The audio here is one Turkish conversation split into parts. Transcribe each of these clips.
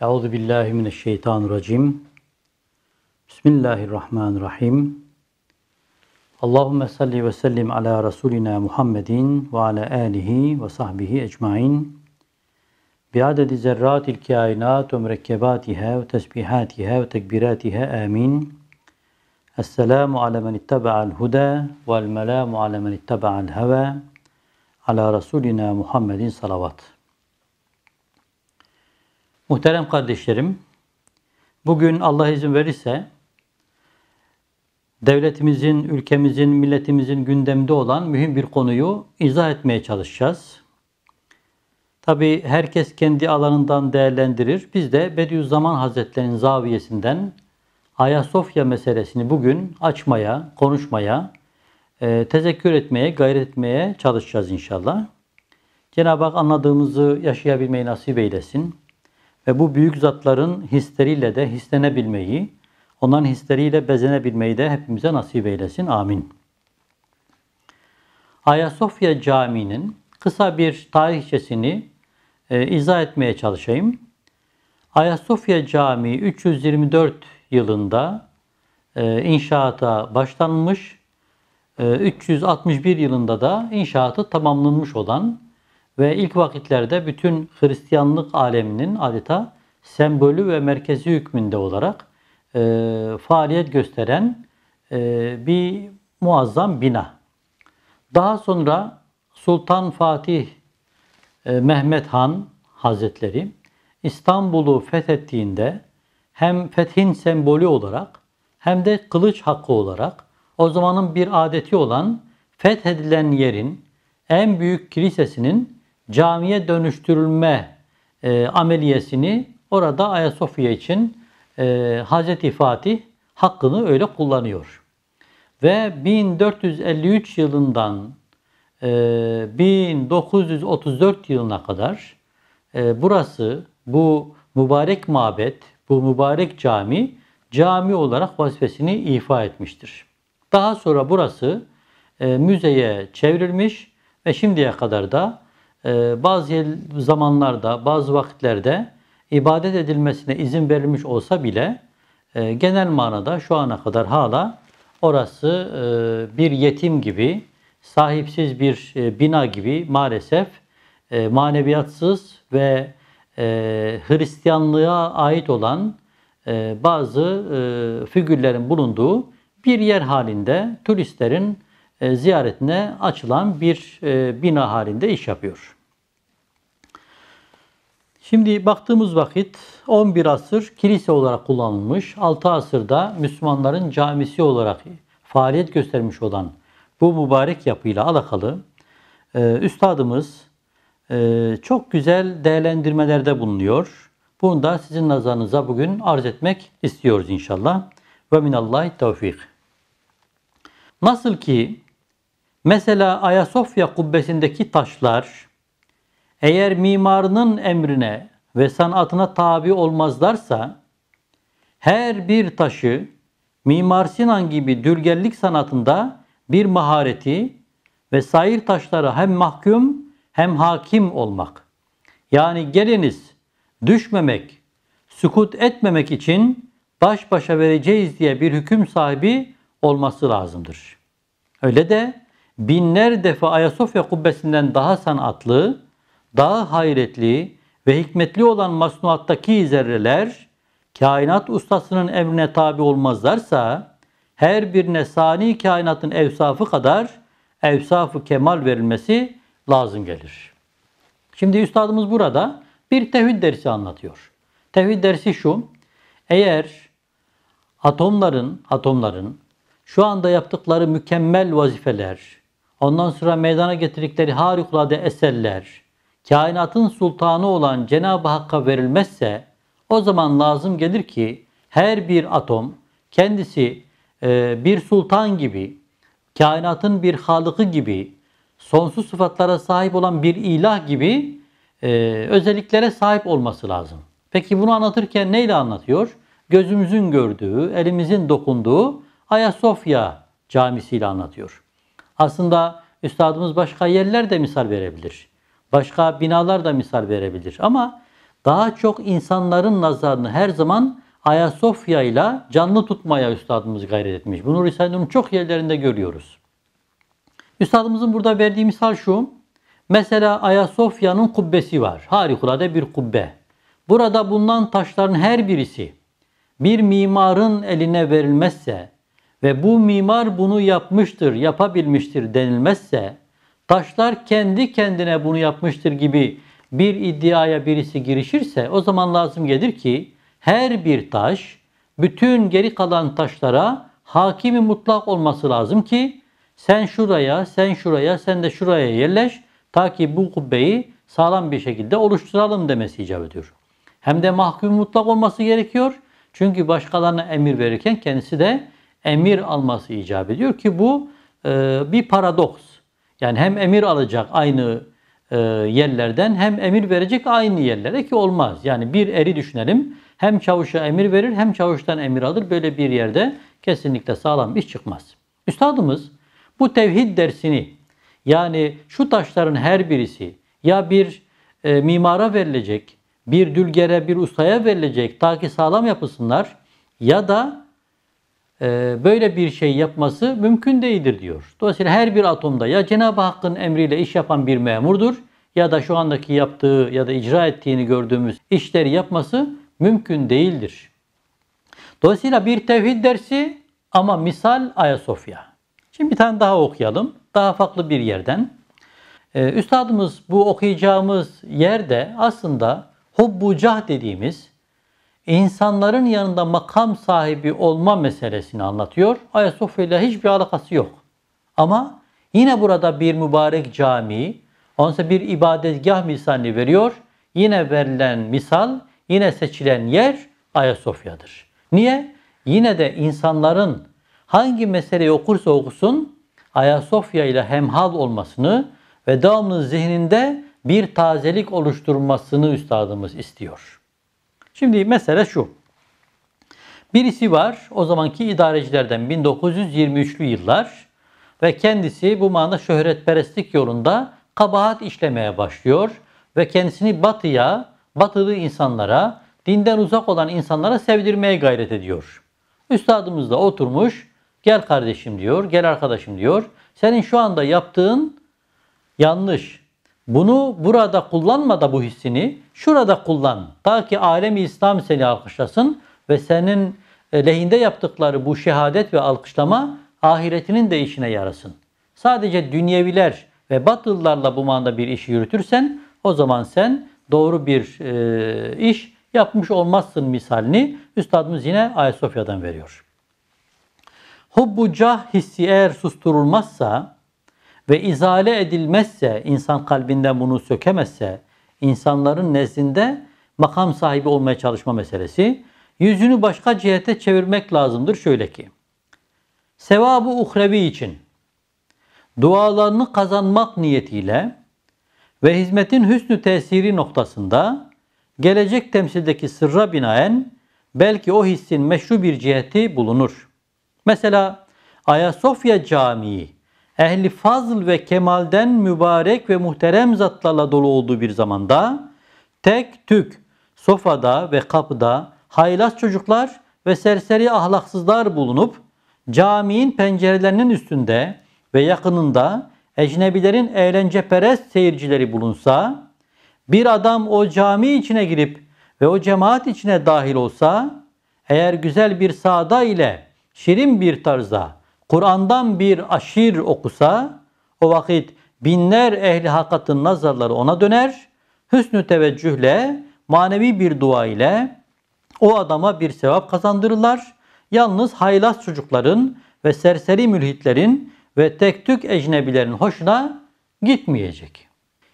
Euzu billahi mineşşeytanirracim. Bismillahirrahmanirrahim. Allahumme salli ve sellim ala rasulina Muhammedin ve ala alihi ve sahbihi ecmaîn. Bi adedi zerratil kainat ve mürekkebatiha ve tesbihatiha ve tekbiratiha amin. Esselamu ala men ittaba'al huda vel melamu ala men ittaba'al heva. Ala rasulina Muhammedin salavat. Muhterem kardeşlerim, bugün Allah izin verirse devletimizin, ülkemizin, milletimizin gündemde olan mühim bir konuyu izah etmeye çalışacağız. Tabi herkes kendi alanından değerlendirir. Biz de Bediüzzaman Hazretleri'nin zaviyesinden Ayasofya meselesini bugün açmaya, konuşmaya, e, tezekkür etmeye, gayret etmeye çalışacağız inşallah. Cenab-ı Hak anladığımızı yaşayabilmeyi nasip eylesin. Ve bu büyük zatların hisleriyle de hislenebilmeyi, onların hisleriyle bezenebilmeyi de hepimize nasip eylesin. Amin. Ayasofya Camii'nin kısa bir tarihçesini e, izah etmeye çalışayım. Ayasofya Camii 324 yılında e, inşaata başlanmış, e, 361 yılında da inşaatı tamamlanmış olan ve ilk vakitlerde bütün Hristiyanlık aleminin adeta sembolü ve merkezi hükmünde olarak e, faaliyet gösteren e, bir muazzam bina. Daha sonra Sultan Fatih e, Mehmet Han Hazretleri İstanbul'u fethettiğinde hem fethin sembolü olarak hem de kılıç hakkı olarak o zamanın bir adeti olan fethedilen yerin en büyük kilisesinin camiye dönüştürülme e, ameliyesini orada Ayasofya için e, Hazreti Fatih hakkını öyle kullanıyor. Ve 1453 yılından e, 1934 yılına kadar e, burası bu mübarek mabet, bu mübarek cami cami olarak vazifesini ifa etmiştir. Daha sonra burası e, müzeye çevrilmiş ve şimdiye kadar da ee, bazı zamanlarda, bazı vakitlerde ibadet edilmesine izin verilmiş olsa bile e, genel manada şu ana kadar hala orası e, bir yetim gibi, sahipsiz bir e, bina gibi maalesef maneviyatsız ve Hristiyanlığa ait olan bazı figürlerin bulunduğu bir yer halinde turistlerin e, ziyaretine açılan bir e, bina halinde iş yapıyor. Şimdi baktığımız vakit 11 asır kilise olarak kullanılmış, 6 asırda Müslümanların camisi olarak faaliyet göstermiş olan bu mübarek yapıyla alakalı e, üstadımız çok güzel değerlendirmelerde bulunuyor. Bunu da sizin nazarınıza bugün arz etmek istiyoruz inşallah. Ve minallahi tevfik. Nasıl ki Mesela Ayasofya kubbesindeki taşlar eğer mimarının emrine ve sanatına tabi olmazlarsa her bir taşı Mimar Sinan gibi dülgerlik sanatında bir mahareti ve sair taşlara hem mahkum hem hakim olmak. Yani geliniz düşmemek, sükut etmemek için baş başa vereceğiz diye bir hüküm sahibi olması lazımdır. Öyle de binler defa Ayasofya kubbesinden daha sanatlı, daha hayretli ve hikmetli olan masnuattaki zerreler kainat ustasının emrine tabi olmazlarsa her birine sani kainatın evsafı kadar evsafı kemal verilmesi lazım gelir. Şimdi üstadımız burada bir tevhid dersi anlatıyor. Tevhid dersi şu. Eğer atomların atomların şu anda yaptıkları mükemmel vazifeler, ondan sonra meydana getirdikleri harikulade eserler, kainatın sultanı olan Cenab-ı Hakk'a verilmezse o zaman lazım gelir ki her bir atom kendisi e, bir sultan gibi, kainatın bir halıkı gibi, sonsuz sıfatlara sahip olan bir ilah gibi e, özelliklere sahip olması lazım. Peki bunu anlatırken neyle anlatıyor? Gözümüzün gördüğü, elimizin dokunduğu Ayasofya camisiyle anlatıyor. Aslında üstadımız başka yerler de misal verebilir. Başka binalar da misal verebilir. Ama daha çok insanların nazarını her zaman Ayasofya ile canlı tutmaya üstadımız gayret etmiş. Bunu Risale'nin çok yerlerinde görüyoruz. Üstadımızın burada verdiği misal şu. Mesela Ayasofya'nın kubbesi var. Harikulade bir kubbe. Burada bulunan taşların her birisi bir mimarın eline verilmezse, ve bu mimar bunu yapmıştır, yapabilmiştir denilmezse taşlar kendi kendine bunu yapmıştır gibi bir iddiaya birisi girişirse o zaman lazım gelir ki her bir taş bütün geri kalan taşlara hakimi mutlak olması lazım ki sen şuraya, sen şuraya, sen de şuraya yerleş ta ki bu kubbeyi sağlam bir şekilde oluşturalım demesi icap ediyor. Hem de mahkum mutlak olması gerekiyor. Çünkü başkalarına emir verirken kendisi de emir alması icap ediyor ki bu e, bir paradoks. Yani hem emir alacak aynı e, yerlerden hem emir verecek aynı yerlere ki olmaz. Yani bir eri düşünelim hem çavuşa emir verir hem çavuştan emir alır. Böyle bir yerde kesinlikle sağlam iş çıkmaz. Üstadımız bu tevhid dersini yani şu taşların her birisi ya bir e, mimara verilecek, bir dülgere, bir ustaya verilecek ta ki sağlam yapısınlar ya da ee, böyle bir şey yapması mümkün değildir diyor. Dolayısıyla her bir atomda ya Cenab-ı Hakk'ın emriyle iş yapan bir memurdur ya da şu andaki yaptığı ya da icra ettiğini gördüğümüz işleri yapması mümkün değildir. Dolayısıyla bir tevhid dersi ama misal Ayasofya. Şimdi bir tane daha okuyalım. Daha farklı bir yerden. Ee, üstadımız bu okuyacağımız yerde aslında hubbu cah dediğimiz insanların yanında makam sahibi olma meselesini anlatıyor. Ayasofya ile hiçbir alakası yok. Ama yine burada bir mübarek cami, onsa bir ibadetgah misali veriyor. Yine verilen misal, yine seçilen yer Ayasofya'dır. Niye? Yine de insanların hangi meseleyi okursa okusun Ayasofya ile hemhal olmasını ve devamlı zihninde bir tazelik oluşturmasını üstadımız istiyor. Şimdi mesele şu. Birisi var o zamanki idarecilerden 1923'lü yıllar ve kendisi bu manada şöhretperestlik yolunda kabahat işlemeye başlıyor ve kendisini batıya, batılı insanlara, dinden uzak olan insanlara sevdirmeye gayret ediyor. Üstadımız da oturmuş, gel kardeşim diyor, gel arkadaşım diyor. Senin şu anda yaptığın yanlış. Bunu burada kullanma da bu hissini şurada kullan. Ta ki alemi İslam seni alkışlasın ve senin e, lehinde yaptıkları bu şehadet ve alkışlama ahiretinin de işine yarasın. Sadece dünyeviler ve batılılarla bu manada bir işi yürütürsen o zaman sen doğru bir e, iş yapmış olmazsın misalini üstadımız yine Ayasofya'dan veriyor. Hubbu cah hissi eğer susturulmazsa ve izale edilmezse, insan kalbinden bunu sökemezse, insanların nezdinde makam sahibi olmaya çalışma meselesi, yüzünü başka cihete çevirmek lazımdır şöyle ki, sevabı uhrevi için, dualarını kazanmak niyetiyle ve hizmetin hüsnü tesiri noktasında gelecek temsildeki sırra binaen belki o hissin meşru bir ciheti bulunur. Mesela Ayasofya Camii ehli fazl ve kemalden mübarek ve muhterem zatlarla dolu olduğu bir zamanda tek tük sofada ve kapıda haylaz çocuklar ve serseri ahlaksızlar bulunup caminin pencerelerinin üstünde ve yakınında ecnebilerin perest seyircileri bulunsa, bir adam o cami içine girip ve o cemaat içine dahil olsa, eğer güzel bir sada ile şirin bir tarza Kur'an'dan bir aşir okusa o vakit binler ehli hakatın nazarları ona döner. Hüsnü teveccühle, manevi bir dua ile o adama bir sevap kazandırırlar. Yalnız haylaz çocukların ve serseri mülhitlerin ve tek tük ecnebilerin hoşuna gitmeyecek.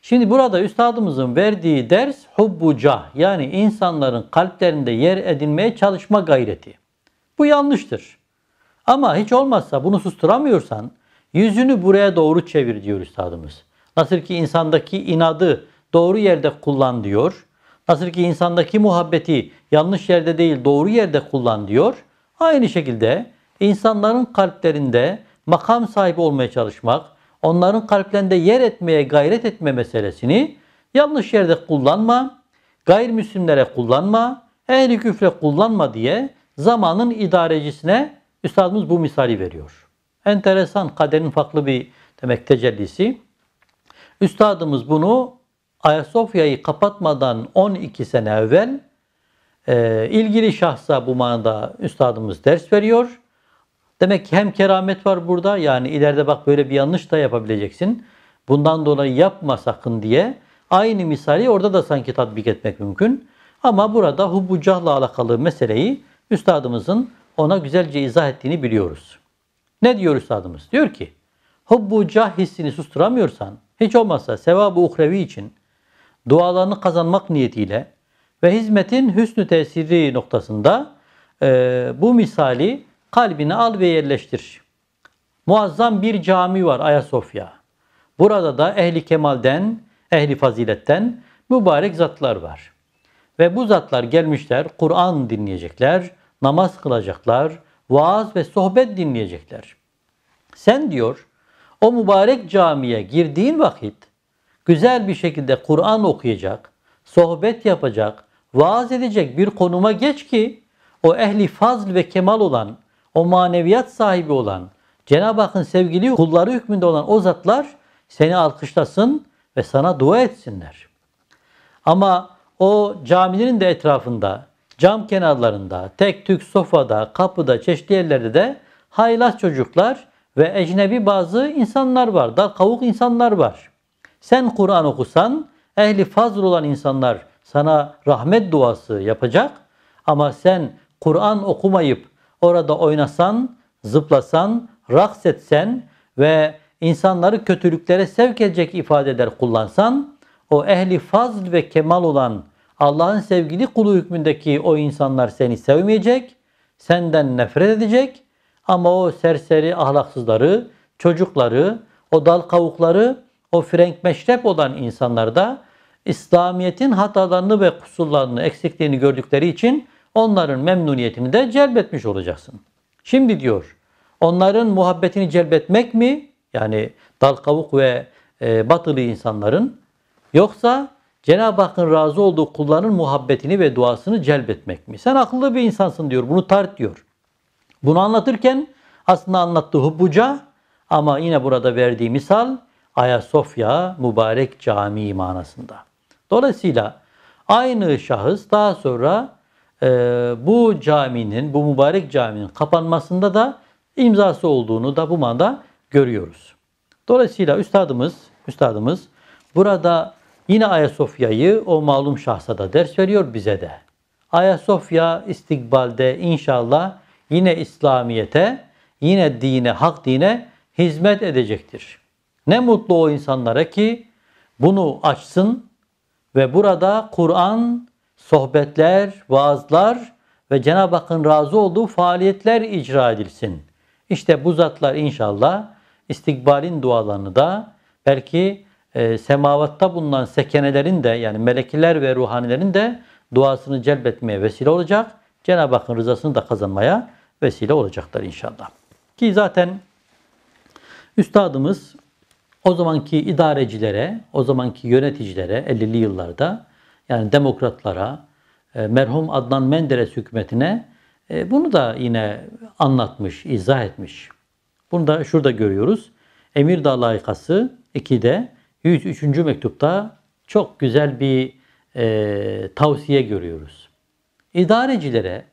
Şimdi burada üstadımızın verdiği ders hubbu yani insanların kalplerinde yer edinmeye çalışma gayreti. Bu yanlıştır. Ama hiç olmazsa bunu susturamıyorsan yüzünü buraya doğru çevir diyor üstadımız. Nasıl ki insandaki inadı doğru yerde kullan diyor. Nasıl ki insandaki muhabbeti yanlış yerde değil doğru yerde kullan diyor. Aynı şekilde insanların kalplerinde makam sahibi olmaya çalışmak, onların kalplerinde yer etmeye gayret etme meselesini yanlış yerde kullanma, gayrimüslimlere kullanma, ehli küfre kullanma diye zamanın idarecisine Üstadımız bu misali veriyor. Enteresan kaderin farklı bir demek tecellisi. Üstadımız bunu Ayasofya'yı kapatmadan 12 sene evvel e, ilgili şahsa bu manada üstadımız ders veriyor. Demek ki hem keramet var burada yani ileride bak böyle bir yanlış da yapabileceksin. Bundan dolayı yapma sakın diye aynı misali orada da sanki tatbik etmek mümkün. Ama burada hubucahla alakalı meseleyi üstadımızın ona güzelce izah ettiğini biliyoruz. Ne diyor üstadımız? Diyor ki, hubbu cah hissini susturamıyorsan, hiç olmazsa sevabı uhrevi için dualarını kazanmak niyetiyle ve hizmetin hüsnü tesiri noktasında e, bu misali kalbine al ve yerleştir. Muazzam bir cami var Ayasofya. Burada da ehli kemalden, ehli faziletten mübarek zatlar var. Ve bu zatlar gelmişler, Kur'an dinleyecekler, namaz kılacaklar, vaaz ve sohbet dinleyecekler. Sen diyor o mübarek camiye girdiğin vakit güzel bir şekilde Kur'an okuyacak, sohbet yapacak, vaaz edecek bir konuma geç ki o ehli fazl ve kemal olan, o maneviyat sahibi olan, Cenab-ı Hakk'ın sevgili kulları hükmünde olan o zatlar seni alkışlasın ve sana dua etsinler. Ama o caminin de etrafında cam kenarlarında, tek tük sofada, kapıda, çeşitli yerlerde de haylaz çocuklar ve ecnebi bazı insanlar var. Dal kavuk insanlar var. Sen Kur'an okusan ehli fazl olan insanlar sana rahmet duası yapacak. Ama sen Kur'an okumayıp orada oynasan, zıplasan, raks etsen ve insanları kötülüklere sevk edecek ifadeler kullansan o ehli fazl ve kemal olan Allah'ın sevgili kulu hükmündeki o insanlar seni sevmeyecek, senden nefret edecek ama o serseri ahlaksızları, çocukları, o dal kavukları, o frenk meşrep olan insanlarda İslamiyet'in hatalarını ve kusurlarını, eksikliğini gördükleri için onların memnuniyetini de celbetmiş olacaksın. Şimdi diyor, onların muhabbetini celbetmek mi? Yani dal kavuk ve e, batılı insanların yoksa Cenab-ı Hakk'ın razı olduğu kulların muhabbetini ve duasını celbetmek mi? Sen akıllı bir insansın diyor. Bunu tart diyor. Bunu anlatırken aslında anlattığı hubbuca ama yine burada verdiği misal Ayasofya mübarek cami manasında. Dolayısıyla aynı şahıs daha sonra e, bu caminin, bu mübarek caminin kapanmasında da imzası olduğunu da bu manda görüyoruz. Dolayısıyla üstadımız, üstadımız burada Yine Ayasofya'yı o malum şahsa da ders veriyor bize de. Ayasofya istikbalde inşallah yine İslamiyete, yine dine, hak dine hizmet edecektir. Ne mutlu o insanlara ki bunu açsın ve burada Kur'an, sohbetler, vaazlar ve Cenab-ı Hakk'ın razı olduğu faaliyetler icra edilsin. İşte bu zatlar inşallah istikbalin dualarını da belki e, semavatta bulunan sekenelerin de yani melekiler ve ruhanilerin de duasını celbetmeye vesile olacak. Cenab-ı Hakk'ın rızasını da kazanmaya vesile olacaklar inşallah. Ki zaten üstadımız o zamanki idarecilere, o zamanki yöneticilere 50'li yıllarda yani demokratlara, e, merhum Adnan Menderes hükümetine e, bunu da yine anlatmış, izah etmiş. Bunu da şurada görüyoruz. Emirdağ layıkası 2'de 103. mektupta çok güzel bir e, tavsiye görüyoruz. İdarecilere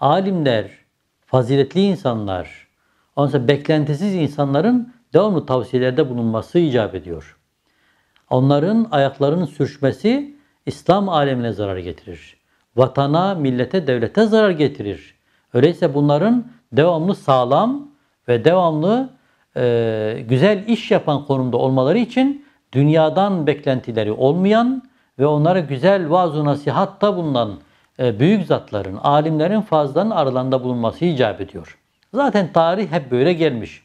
alimler, faziletli insanlar, ondan beklentisiz insanların devamlı tavsiyelerde bulunması icap ediyor. Onların ayaklarının sürçmesi İslam alemine zarar getirir. Vatana, millete, devlete zarar getirir. Öyleyse bunların devamlı sağlam ve devamlı e, güzel iş yapan konumda olmaları için dünyadan beklentileri olmayan ve onlara güzel vaaz-ı nasihatta bulunan e, büyük zatların, alimlerin fazlanın aralarında bulunması icap ediyor. Zaten tarih hep böyle gelmiş.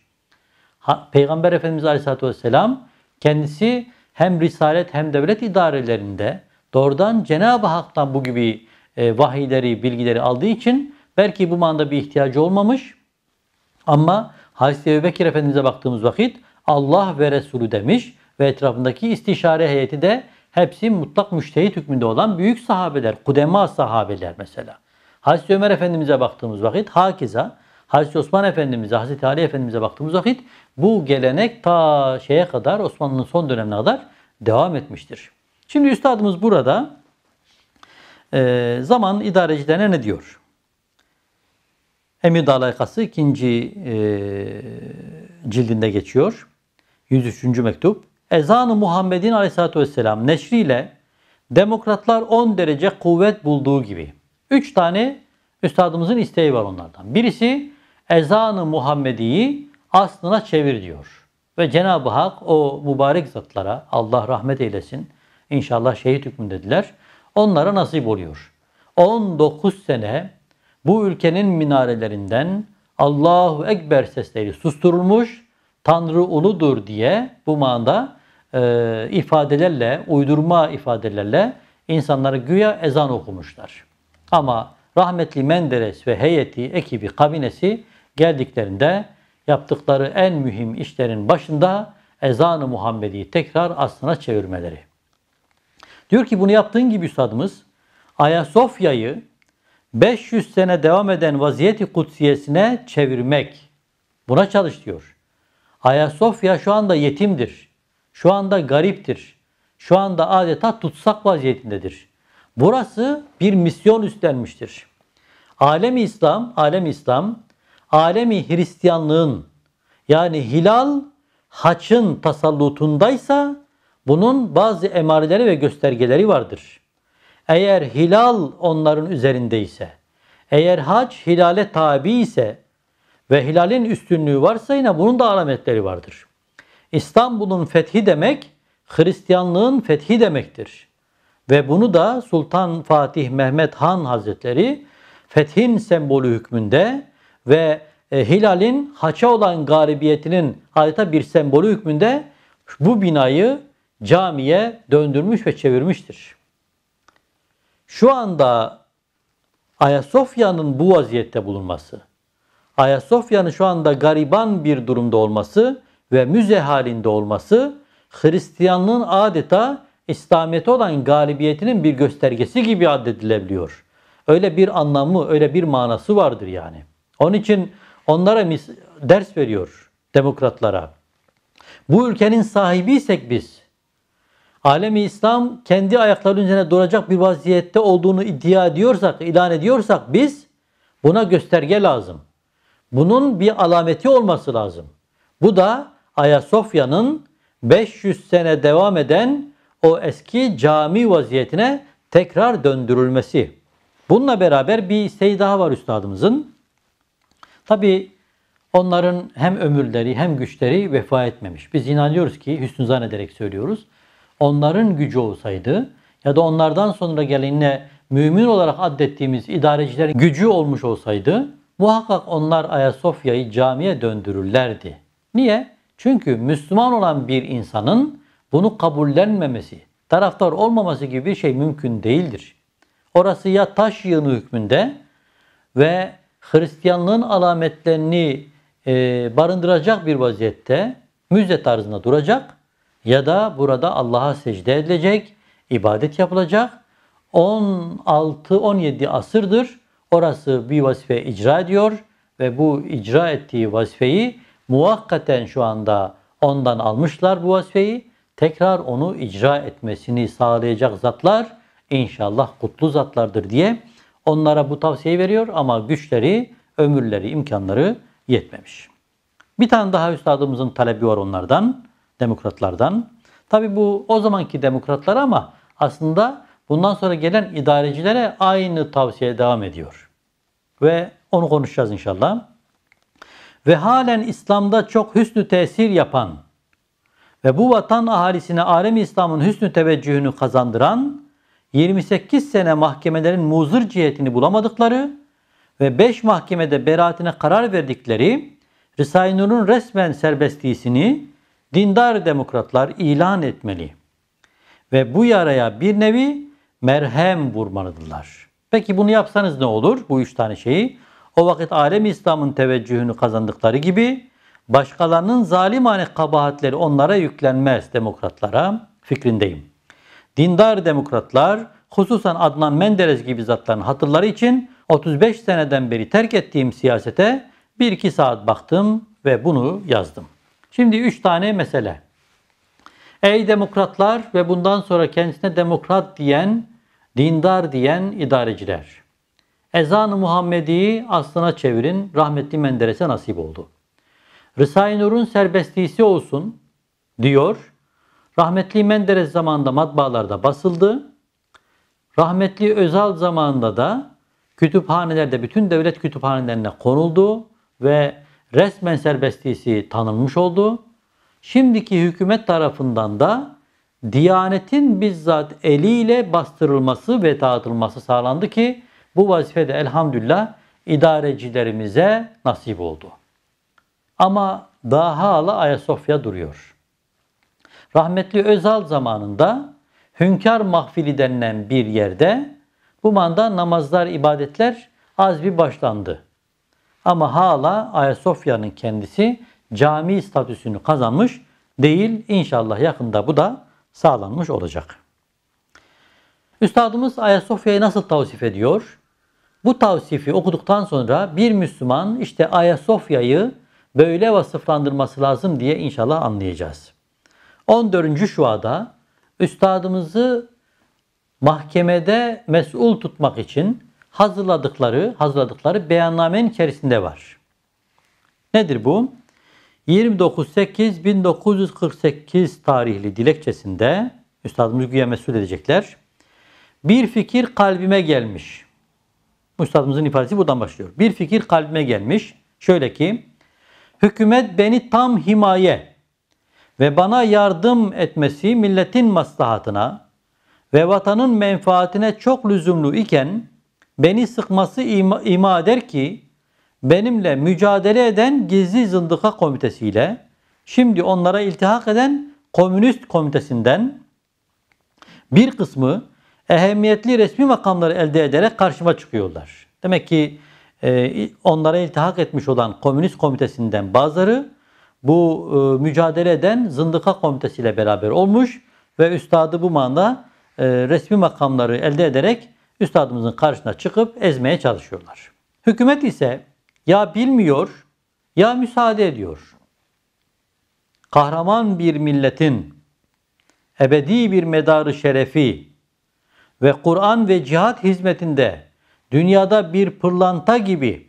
Peygamber Efendimiz Aleyhisselatü Vesselam kendisi hem risalet hem devlet idarelerinde doğrudan Cenab-ı Hak'tan bu gibi e, vahiyleri, bilgileri aldığı için belki bu manda bir ihtiyacı olmamış ama Hazreti Ebu Bekir Efendimiz'e baktığımız vakit Allah ve Resulü demiş ve etrafındaki istişare heyeti de hepsi mutlak müştehit hükmünde olan büyük sahabeler, kudema sahabeler mesela. Hazreti Ömer Efendimiz'e baktığımız vakit hakiza, Hazreti Osman Efendimiz'e, Hazreti Ali Efendimiz'e baktığımız vakit bu gelenek ta şeye kadar, Osmanlı'nın son dönemine kadar devam etmiştir. Şimdi üstadımız burada e, zaman idarecilerine ne diyor? Emir Dalaykası ikinci e, cildinde geçiyor. 103. mektup ezanı Muhammed'in aleyhissalatü vesselam neşriyle demokratlar 10 derece kuvvet bulduğu gibi. 3 tane üstadımızın isteği var onlardan. Birisi ezanı Muhammedi'yi aslına çevir diyor. Ve Cenab-ı Hak o mübarek zatlara Allah rahmet eylesin inşallah şehit hükmündediler. Onlara nasip oluyor. 19 sene bu ülkenin minarelerinden Allahu Ekber sesleri susturulmuş, Tanrı uludur diye bu manda e, ifadelerle, uydurma ifadelerle insanlara güya ezan okumuşlar. Ama rahmetli Menderes ve heyeti, ekibi, kabinesi geldiklerinde yaptıkları en mühim işlerin başında ezanı Muhammedi'yi tekrar aslına çevirmeleri. Diyor ki bunu yaptığın gibi üstadımız Ayasofya'yı 500 sene devam eden vaziyeti kutsiyesine çevirmek. Buna çalış diyor. Ayasofya şu anda yetimdir. Şu anda gariptir. Şu anda adeta tutsak vaziyetindedir. Burası bir misyon üstlenmiştir. Alemi İslam, alem İslam, alemi Hristiyanlığın yani hilal haçın tasallutundaysa bunun bazı emareleri ve göstergeleri vardır. Eğer hilal onların üzerindeyse, eğer haç hilale tabi ise ve hilalin üstünlüğü varsa yine bunun da alametleri vardır.'' İstanbul'un fethi demek Hristiyanlığın fethi demektir. Ve bunu da Sultan Fatih Mehmet Han Hazretleri fethin sembolü hükmünde ve e, hilalin haça olan garibiyetinin adeta bir sembolü hükmünde bu binayı camiye döndürmüş ve çevirmiştir. Şu anda Ayasofya'nın bu vaziyette bulunması, Ayasofya'nın şu anda gariban bir durumda olması ve müze halinde olması Hristiyanlığın adeta İslamiyete olan galibiyetinin bir göstergesi gibi addedilebiliyor. Öyle bir anlamı, öyle bir manası vardır yani. Onun için onlara ders veriyor demokratlara. Bu ülkenin sahibiysek biz, alemi İslam kendi ayakları üzerine duracak bir vaziyette olduğunu iddia ediyorsak, ilan ediyorsak biz buna gösterge lazım. Bunun bir alameti olması lazım. Bu da Ayasofya'nın 500 sene devam eden o eski cami vaziyetine tekrar döndürülmesi. Bununla beraber bir isteği şey daha var üstadımızın. Tabi onların hem ömürleri hem güçleri vefa etmemiş. Biz inanıyoruz ki hüsnü zan ederek söylüyoruz. Onların gücü olsaydı ya da onlardan sonra gelenine mümin olarak addettiğimiz idarecilerin gücü olmuş olsaydı muhakkak onlar Ayasofya'yı camiye döndürürlerdi. Niye? Çünkü Müslüman olan bir insanın bunu kabullenmemesi, taraftar olmaması gibi bir şey mümkün değildir. Orası ya taş yığını hükmünde ve Hristiyanlığın alametlerini e, barındıracak bir vaziyette müze tarzında duracak ya da burada Allah'a secde edilecek, ibadet yapılacak. 16-17 asırdır orası bir vazife icra ediyor ve bu icra ettiği vazifeyi muvakkaten şu anda ondan almışlar bu vazifeyi. Tekrar onu icra etmesini sağlayacak zatlar inşallah kutlu zatlardır diye onlara bu tavsiyeyi veriyor ama güçleri, ömürleri, imkanları yetmemiş. Bir tane daha üstadımızın talebi var onlardan, demokratlardan. Tabi bu o zamanki demokratlar ama aslında bundan sonra gelen idarecilere aynı tavsiye devam ediyor. Ve onu konuşacağız inşallah ve halen İslam'da çok hüsnü tesir yapan ve bu vatan ahalisine alem İslam'ın hüsnü teveccühünü kazandıran 28 sene mahkemelerin muzır cihetini bulamadıkları ve 5 mahkemede beraatine karar verdikleri Risale-i Nur'un resmen serbestliğini dindar demokratlar ilan etmeli ve bu yaraya bir nevi merhem vurmalıdırlar. Peki bunu yapsanız ne olur bu üç tane şeyi? O vakit alem İslam'ın teveccühünü kazandıkları gibi başkalarının zalimane kabahatleri onlara yüklenmez demokratlara fikrindeyim. Dindar demokratlar hususan Adnan Menderes gibi zatların hatırları için 35 seneden beri terk ettiğim siyasete bir iki saat baktım ve bunu yazdım. Şimdi üç tane mesele. Ey demokratlar ve bundan sonra kendisine demokrat diyen, dindar diyen idareciler. Ezan-ı Muhammedi'yi aslına çevirin, rahmetli Menderes'e nasip oldu. Risale-i Nur'un serbestisi olsun diyor. Rahmetli Menderes zamanında matbaalarda basıldı. Rahmetli Özal zamanında da kütüphanelerde bütün devlet kütüphanelerine konuldu ve resmen serbestisi tanınmış oldu. Şimdiki hükümet tarafından da Diyanetin bizzat eliyle bastırılması ve dağıtılması sağlandı ki bu vazife de elhamdülillah idarecilerimize nasip oldu. Ama daha hala Ayasofya duruyor. Rahmetli Özal zamanında Hünkar Mahfili denilen bir yerde bu manda namazlar, ibadetler az bir başlandı. Ama hala Ayasofya'nın kendisi cami statüsünü kazanmış değil. İnşallah yakında bu da sağlanmış olacak. Üstadımız Ayasofya'yı nasıl tavsif ediyor? Bu tavsifi okuduktan sonra bir Müslüman işte Ayasofya'yı böyle vasıflandırması lazım diye inşallah anlayacağız. 14. şuada üstadımızı mahkemede mesul tutmak için hazırladıkları hazırladıkları beyannamenin içerisinde var. Nedir bu? 29.8.1948 tarihli dilekçesinde üstadımız güya mesul edecekler. Bir fikir kalbime gelmiş.'' Üstadımızın ifadesi buradan başlıyor. Bir fikir kalbime gelmiş. Şöyle ki, hükümet beni tam himaye ve bana yardım etmesi milletin maslahatına ve vatanın menfaatine çok lüzumlu iken beni sıkması ima, ima eder ki benimle mücadele eden gizli zındıka komitesiyle şimdi onlara iltihak eden komünist komitesinden bir kısmı ehemmiyetli resmi makamları elde ederek karşıma çıkıyorlar. Demek ki e, onlara iltihak etmiş olan Komünist Komitesi'nden bazıları bu e, mücadele eden Zındıka Komitesi beraber olmuş ve üstadı bu manada e, resmi makamları elde ederek üstadımızın karşısına çıkıp ezmeye çalışıyorlar. Hükümet ise ya bilmiyor ya müsaade ediyor. Kahraman bir milletin ebedi bir medarı şerefi ve Kur'an ve cihat hizmetinde dünyada bir pırlanta gibi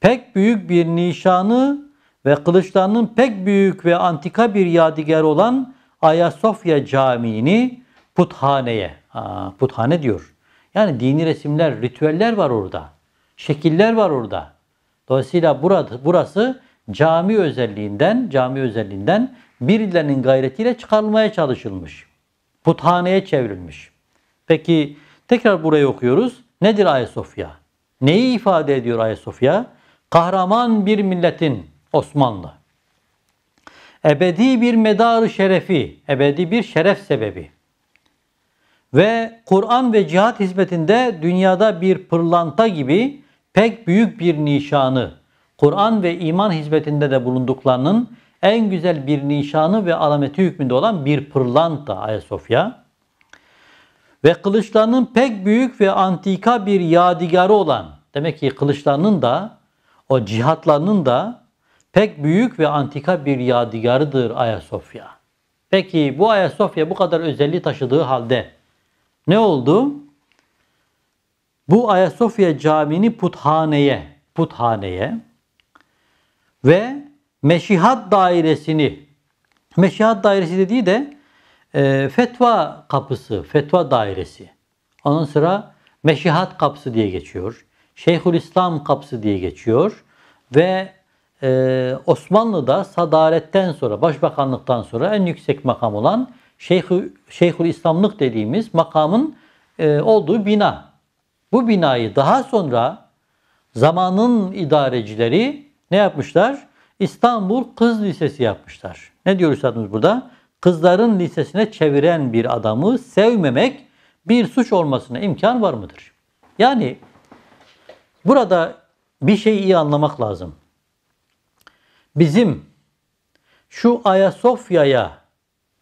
pek büyük bir nişanı ve kılıçlarının pek büyük ve antika bir yadigar olan Ayasofya Camii'ni puthaneye, ha, puthane diyor. Yani dini resimler, ritüeller var orada. Şekiller var orada. Dolayısıyla burası, burası cami özelliğinden, cami özelliğinden birilerinin gayretiyle çıkarılmaya çalışılmış. Puthaneye çevrilmiş. Peki tekrar burayı okuyoruz. Nedir Ayasofya? Neyi ifade ediyor Ayasofya? Kahraman bir milletin Osmanlı. Ebedi bir medarı şerefi, ebedi bir şeref sebebi. Ve Kur'an ve cihat hizmetinde dünyada bir pırlanta gibi pek büyük bir nişanı, Kur'an ve iman hizmetinde de bulunduklarının en güzel bir nişanı ve alameti hükmünde olan bir pırlanta Ayasofya ve Kılıçlarının pek büyük ve antika bir yadigarı olan, demek ki Kılıçlarının da o cihatlarının da pek büyük ve antika bir yadigarıdır Ayasofya. Peki bu Ayasofya bu kadar özelliği taşıdığı halde ne oldu? Bu Ayasofya Camii'ni puthaneye, puthaneye ve Meşihat Dairesi'ni, Meşihat Dairesi dediği de e, fetva kapısı, fetva dairesi. Onun sıra meşihat kapısı diye geçiyor. Şeyhülislam kapısı diye geçiyor. Ve e, Osmanlı'da sadaletten sonra, başbakanlıktan sonra en yüksek makam olan Şeyhü, Şeyhül dediğimiz makamın e, olduğu bina. Bu binayı daha sonra zamanın idarecileri ne yapmışlar? İstanbul Kız Lisesi yapmışlar. Ne diyor üstadımız burada? kızların lisesine çeviren bir adamı sevmemek bir suç olmasına imkan var mıdır? Yani burada bir şeyi iyi anlamak lazım. Bizim şu Ayasofya'ya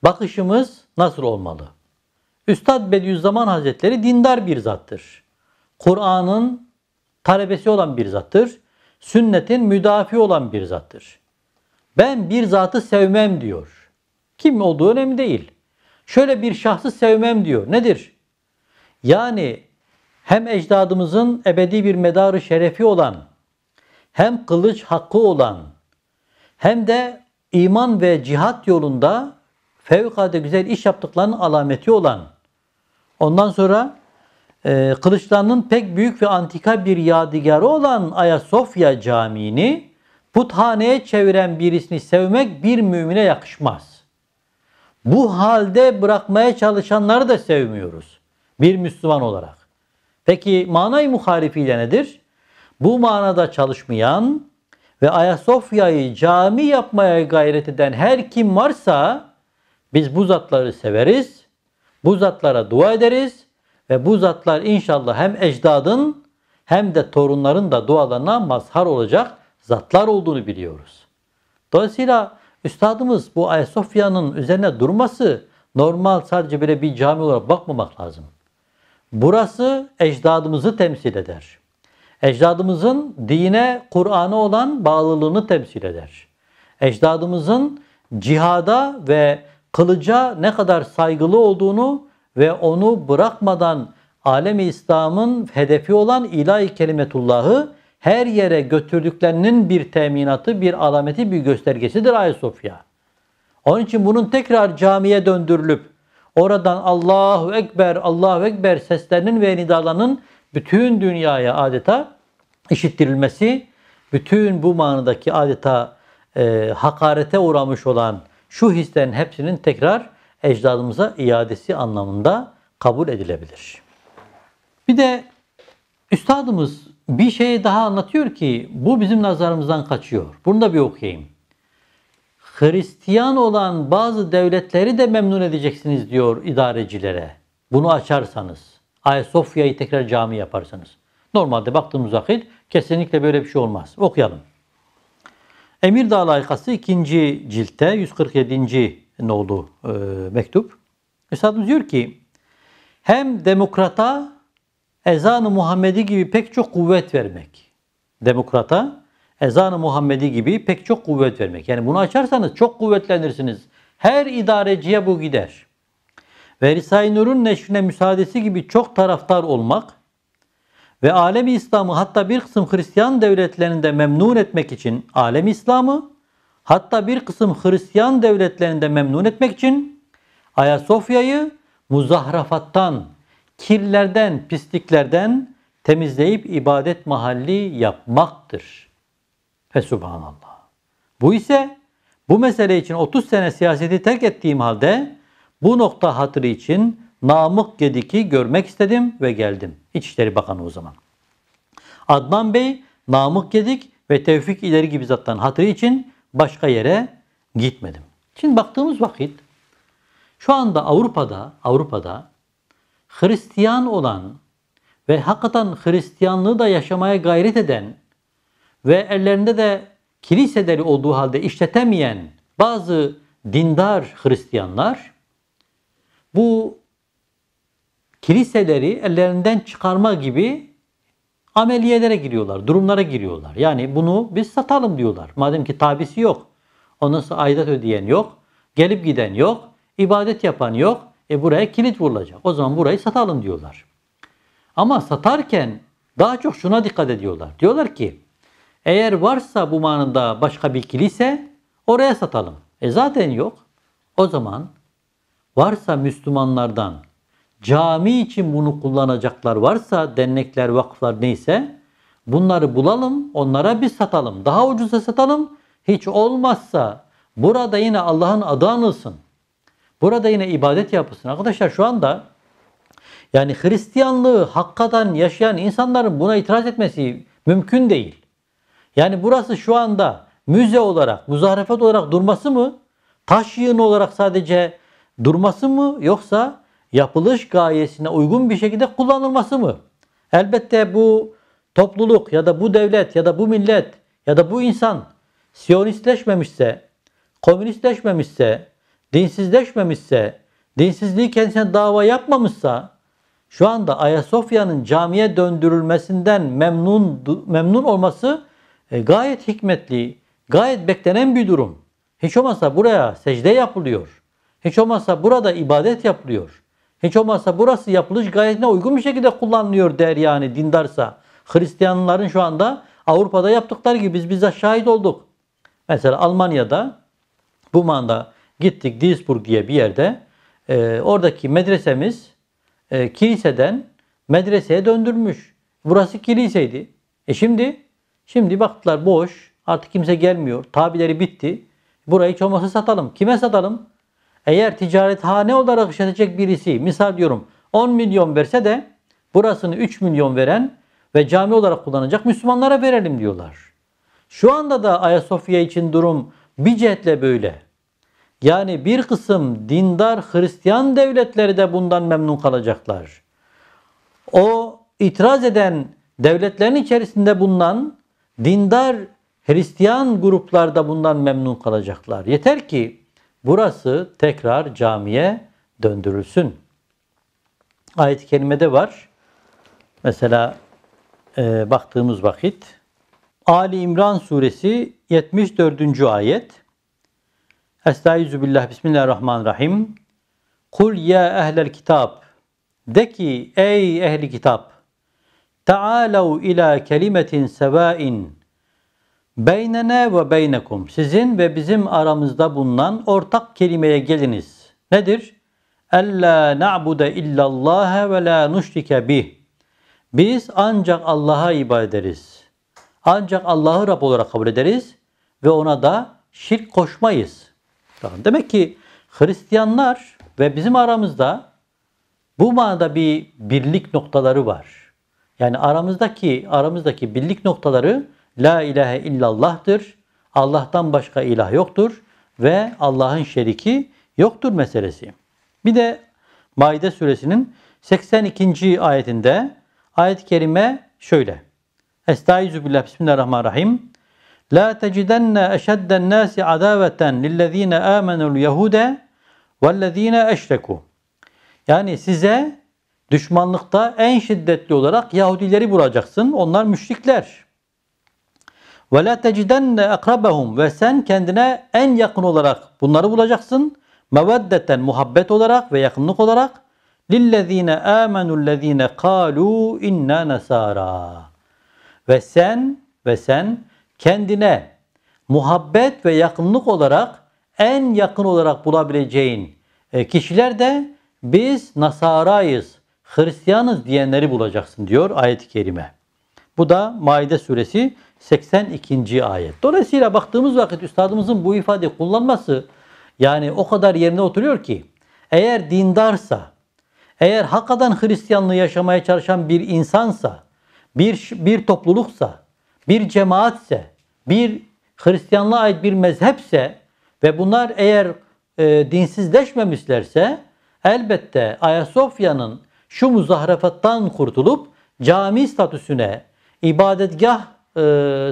bakışımız nasıl olmalı? Üstad Bediüzzaman Hazretleri dindar bir zattır. Kur'an'ın talebesi olan bir zattır. Sünnetin müdafi olan bir zattır. Ben bir zatı sevmem diyor. Kim olduğu önemli değil. Şöyle bir şahsı sevmem diyor. Nedir? Yani hem ecdadımızın ebedi bir medarı şerefi olan, hem kılıç hakkı olan, hem de iman ve cihat yolunda fevkalade güzel iş yaptıklarının alameti olan, ondan sonra e, kılıçlarının pek büyük ve antika bir yadigarı olan Ayasofya Camii'ni puthaneye çeviren birisini sevmek bir mümine yakışmaz bu halde bırakmaya çalışanları da sevmiyoruz bir Müslüman olarak. Peki manayı muharifiyle nedir? Bu manada çalışmayan ve Ayasofya'yı cami yapmaya gayret eden her kim varsa biz bu zatları severiz, bu zatlara dua ederiz ve bu zatlar inşallah hem ecdadın hem de torunların da dualarına mazhar olacak zatlar olduğunu biliyoruz. Dolayısıyla Üstadımız bu Ayasofya'nın üzerine durması normal sadece böyle bir cami olarak bakmamak lazım. Burası ecdadımızı temsil eder. Ecdadımızın dine, Kur'an'a olan bağlılığını temsil eder. Ecdadımızın cihada ve kılıca ne kadar saygılı olduğunu ve onu bırakmadan alemi İslam'ın hedefi olan ilahi kelimetullahı her yere götürdüklerinin bir teminatı, bir alameti, bir göstergesidir Ayet Sofya. Onun için bunun tekrar camiye döndürülüp oradan Allahu Ekber, Allahu Ekber seslerinin ve nidalarının bütün dünyaya adeta işittirilmesi, bütün bu manadaki adeta e, hakarete uğramış olan şu hislerin hepsinin tekrar ecdadımıza iadesi anlamında kabul edilebilir. Bir de üstadımız bir şey daha anlatıyor ki bu bizim nazarımızdan kaçıyor. Bunu da bir okuyayım. Hristiyan olan bazı devletleri de memnun edeceksiniz diyor idarecilere. Bunu açarsanız, Ayasofya'yı tekrar cami yaparsanız. Normalde baktığımız vakit kesinlikle böyle bir şey olmaz. Okuyalım. Emir Dağ Layıkası 2. ciltte 147. nolu e, mektup. Üstadımız diyor ki hem demokrata ezan-ı Muhammedi gibi pek çok kuvvet vermek. Demokrata ezan-ı Muhammedi gibi pek çok kuvvet vermek. Yani bunu açarsanız çok kuvvetlenirsiniz. Her idareciye bu gider. Ve Risale-i Nur'un neşrine müsaadesi gibi çok taraftar olmak ve alem İslam'ı hatta bir kısım Hristiyan devletlerinde memnun etmek için alem İslam'ı hatta bir kısım Hristiyan devletlerinde memnun etmek için Ayasofya'yı muzahrafattan kirlerden, pisliklerden temizleyip ibadet mahalli yapmaktır. Ve subhanallah. Bu ise bu mesele için 30 sene siyaseti terk ettiğim halde bu nokta hatırı için Namık Gedik'i görmek istedim ve geldim. İçişleri Bakanı o zaman. Adnan Bey, Namık Gedik ve Tevfik İleri gibi zattan hatırı için başka yere gitmedim. Şimdi baktığımız vakit şu anda Avrupa'da Avrupa'da Hristiyan olan ve hakikaten Hristiyanlığı da yaşamaya gayret eden ve ellerinde de kiliseleri olduğu halde işletemeyen bazı dindar Hristiyanlar bu kiliseleri ellerinden çıkarma gibi ameliyelere giriyorlar, durumlara giriyorlar. Yani bunu biz satalım diyorlar. Madem ki tabisi yok, ondan sonra aidat ödeyen yok, gelip giden yok, ibadet yapan yok, e buraya kilit vurulacak. O zaman burayı satalım diyorlar. Ama satarken daha çok şuna dikkat ediyorlar. Diyorlar ki eğer varsa bu manada başka bir kilise oraya satalım. E zaten yok. O zaman varsa Müslümanlardan cami için bunu kullanacaklar varsa dernekler, vakıflar neyse bunları bulalım, onlara biz satalım. Daha ucuza satalım. Hiç olmazsa burada yine Allah'ın adı anılsın. Burada yine ibadet yapısın Arkadaşlar şu anda yani Hristiyanlığı hakikaten yaşayan insanların buna itiraz etmesi mümkün değil. Yani burası şu anda müze olarak, muzarefet olarak durması mı? Taş yığını olarak sadece durması mı? Yoksa yapılış gayesine uygun bir şekilde kullanılması mı? Elbette bu topluluk ya da bu devlet ya da bu millet ya da bu insan Siyonistleşmemişse, komünistleşmemişse, dinsizleşmemişse, dinsizliği kendisine dava yapmamışsa, şu anda Ayasofya'nın camiye döndürülmesinden memnun memnun olması e, gayet hikmetli, gayet beklenen bir durum. Hiç olmazsa buraya secde yapılıyor. Hiç olmazsa burada ibadet yapılıyor. Hiç olmazsa burası yapılış gayetine uygun bir şekilde kullanılıyor der yani dindarsa. Hristiyanların şu anda Avrupa'da yaptıkları gibi biz bize şahit olduk. Mesela Almanya'da bu manda gittik Duisburg diye bir yerde. E, oradaki medresemiz e, kiliseden medreseye döndürmüş. Burası kiliseydi. E şimdi şimdi baktılar boş. Artık kimse gelmiyor. Tabileri bitti. Burayı hiç olmazsa satalım. Kime satalım? Eğer ticarethane olarak işletecek birisi, misal diyorum 10 milyon verse de burasını 3 milyon veren ve cami olarak kullanacak Müslümanlara verelim diyorlar. Şu anda da Ayasofya için durum bir cihetle böyle. Yani bir kısım dindar Hristiyan devletleri de bundan memnun kalacaklar. O itiraz eden devletlerin içerisinde bulunan dindar Hristiyan gruplar da bundan memnun kalacaklar. Yeter ki burası tekrar camiye döndürülsün. Ayet-i kerimede var. Mesela e, baktığımız vakit Ali İmran suresi 74. ayet. Estaizu billah bismillahirrahmanirrahim. Kul ya ehlel kitap. De ki ey ehli kitap. Ta'alav ila kelimetin sevain. Beynene ve beynekum. Sizin ve bizim aramızda bulunan ortak kelimeye geliniz. Nedir? Ella na'bude illallah ve la nuşrike bih. Biz ancak Allah'a ibadet ederiz. Ancak Allah'ı Rab olarak kabul ederiz ve ona da şirk koşmayız.'' Bakın demek ki Hristiyanlar ve bizim aramızda bu manada bir birlik noktaları var. Yani aramızdaki aramızdaki birlik noktaları la ilahe illallah'tır. Allah'tan başka ilah yoktur ve Allah'ın şeriki yoktur meselesi. Bir de Maide suresinin 82. ayetinde ayet-i kerime şöyle. Estaizu billah bismillahirrahmanirrahim. La tecidenne eşedden nasi adaveten lillezine amenul yehude vellezine eşreku. Yani size düşmanlıkta en şiddetli olarak Yahudileri vuracaksın. Onlar müşrikler. Ve la tecidenne akrabahum ve sen kendine en yakın olarak bunları bulacaksın. Meveddeten muhabbet olarak ve yakınlık olarak lillezine amenullezine kalu inna nasara. Ve sen ve sen kendine muhabbet ve yakınlık olarak en yakın olarak bulabileceğin e, kişiler de biz Nasarayız, Hristiyanız diyenleri bulacaksın diyor ayet-i kerime. Bu da Maide suresi 82. ayet. Dolayısıyla baktığımız vakit üstadımızın bu ifadeyi kullanması yani o kadar yerine oturuyor ki eğer dindarsa, eğer hakadan Hristiyanlığı yaşamaya çalışan bir insansa, bir, bir topluluksa, bir cemaatse, bir Hristiyanlığa ait bir mezhepse ve bunlar eğer e, dinsizleşmemişlerse elbette Ayasofya'nın şu muzahrafattan kurtulup cami statüsüne, ibadetgah e,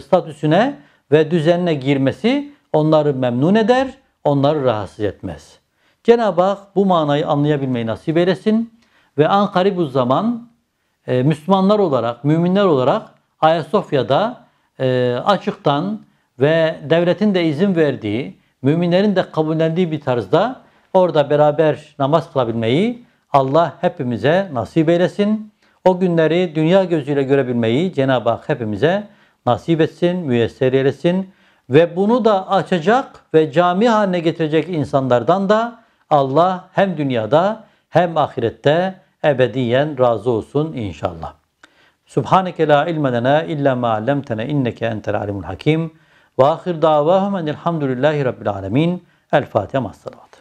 statüsüne ve düzenine girmesi onları memnun eder, onları rahatsız etmez. Cenab-ı Hak bu manayı anlayabilmeyi nasip eylesin ve Ankara bu zaman e, Müslümanlar olarak, müminler olarak Ayasofya'da e, açıktan ve devletin de izin verdiği, müminlerin de kabullendiği bir tarzda orada beraber namaz kılabilmeyi Allah hepimize nasip eylesin. O günleri dünya gözüyle görebilmeyi Cenab-ı Hak hepimize nasip etsin, müyesser eylesin. Ve bunu da açacak ve cami haline getirecek insanlardan da Allah hem dünyada hem ahirette ebediyen razı olsun inşallah. Subhaneke la ilme lena illa ma allamtena inneke entel alimul hakim. Ve ahir davahum enilhamdülillahi rabbil alemin. El Fatiha massalavat.